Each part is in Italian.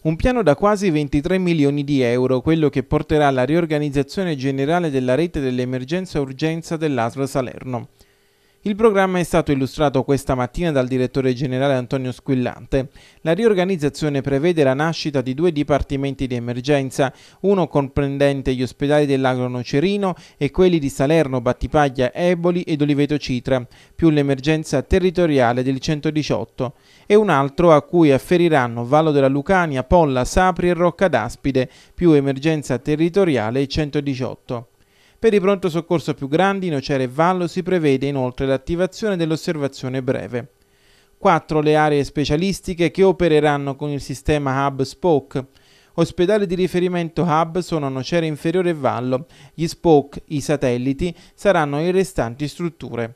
Un piano da quasi 23 milioni di euro, quello che porterà alla riorganizzazione generale della rete dell'emergenza urgenza dell'ASL Salerno. Il programma è stato illustrato questa mattina dal direttore generale Antonio Squillante. La riorganizzazione prevede la nascita di due dipartimenti di emergenza, uno comprendente gli ospedali dell'Agro Nocerino e quelli di Salerno, Battipaglia, Eboli ed Oliveto Citra, più l'emergenza territoriale del 118, e un altro a cui afferiranno Vallo della Lucania, Polla, Sapri e Rocca d'Aspide, più emergenza territoriale 118. Per i pronto soccorso più grandi, Nocera e Vallo, si prevede inoltre l'attivazione dell'osservazione breve. 4. Le aree specialistiche che opereranno con il sistema Hub Spoke. Ospedali di riferimento Hub sono Nocera Inferiore e Vallo, gli Spoke, i satelliti, saranno le restanti strutture.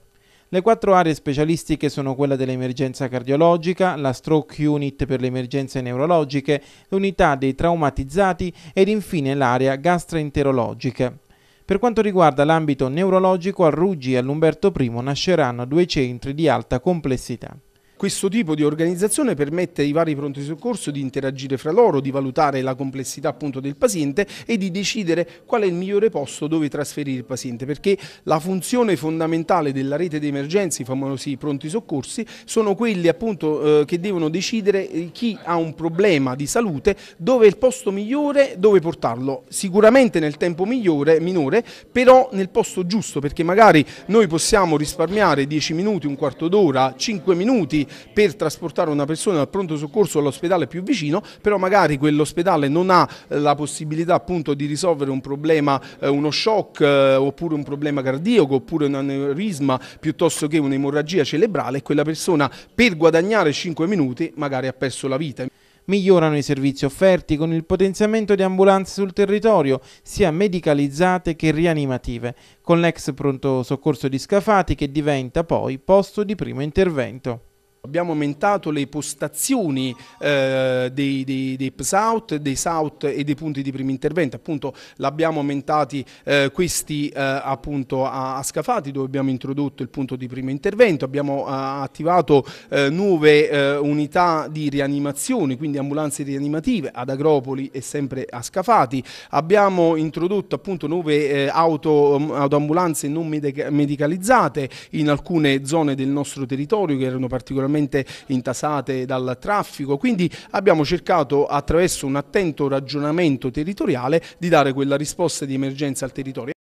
Le quattro aree specialistiche sono quella dell'emergenza cardiologica, la stroke unit per le emergenze neurologiche, l'unità dei traumatizzati ed infine l'area gastroenterologica. Per quanto riguarda l'ambito neurologico, a Ruggi e all'Umberto I nasceranno due centri di alta complessità. Questo tipo di organizzazione permette ai vari pronti soccorso di interagire fra loro, di valutare la complessità appunto del paziente e di decidere qual è il migliore posto dove trasferire il paziente, perché la funzione fondamentale della rete di emergenze, i famosi pronti soccorsi, sono quelli appunto eh, che devono decidere eh, chi ha un problema di salute, dove è il posto migliore, dove portarlo, sicuramente nel tempo migliore, minore, però nel posto giusto, perché magari noi possiamo risparmiare 10 minuti, un quarto d'ora, 5 minuti per trasportare una persona dal pronto soccorso all'ospedale più vicino, però magari quell'ospedale non ha eh, la possibilità appunto di risolvere un problema, eh, uno shock eh, oppure un problema cardiaco oppure un aneurisma piuttosto che un'emorragia cerebrale e quella persona per guadagnare 5 minuti magari ha perso la vita. Migliorano i servizi offerti con il potenziamento di ambulanze sul territorio, sia medicalizzate che rianimative, con l'ex pronto soccorso di Scafati che diventa poi posto di primo intervento. Abbiamo aumentato le postazioni eh, dei, dei, dei PSAUT, dei SAUT e dei punti di primo intervento, appunto l'abbiamo aumentati eh, questi eh, appunto a, a, Scafati dove abbiamo introdotto il punto di primo intervento, abbiamo a, eh, attivato eh, nuove eh, unità di rianimazione, quindi ambulanze rianimative ad Agropoli e sempre a Scafati, abbiamo introdotto appunto nuove auto, mm, autoambulanze non medicalizzate in alcune zone del nostro territorio che erano particolarmente particolarmente intasate dal traffico, quindi abbiamo cercato attraverso un attento ragionamento territoriale di dare quella risposta di emergenza al territorio.